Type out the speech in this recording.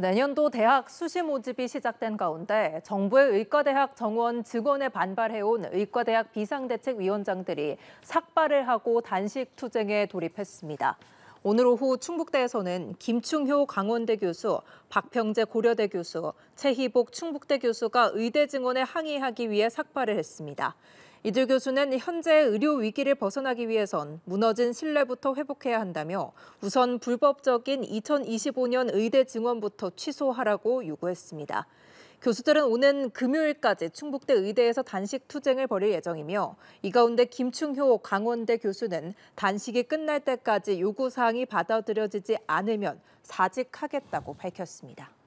내년도 대학 수시 모집이 시작된 가운데 정부의 의과대학 정원 증원에 반발해온 의과대학 비상대책위원장들이 삭발을 하고 단식 투쟁에 돌입했습니다. 오늘 오후 충북대에서는 김충효 강원대 교수, 박평재 고려대 교수, 최희복 충북대 교수가 의대 증원에 항의하기 위해 삭발을 했습니다. 이들 교수는 현재 의료 위기를 벗어나기 위해선 무너진 신뢰부터 회복해야 한다며 우선 불법적인 2025년 의대 증원부터 취소하라고 요구했습니다. 교수들은 오는 금요일까지 충북대 의대에서 단식 투쟁을 벌일 예정이며 이 가운데 김충효 강원대 교수는 단식이 끝날 때까지 요구사항이 받아들여지지 않으면 사직하겠다고 밝혔습니다.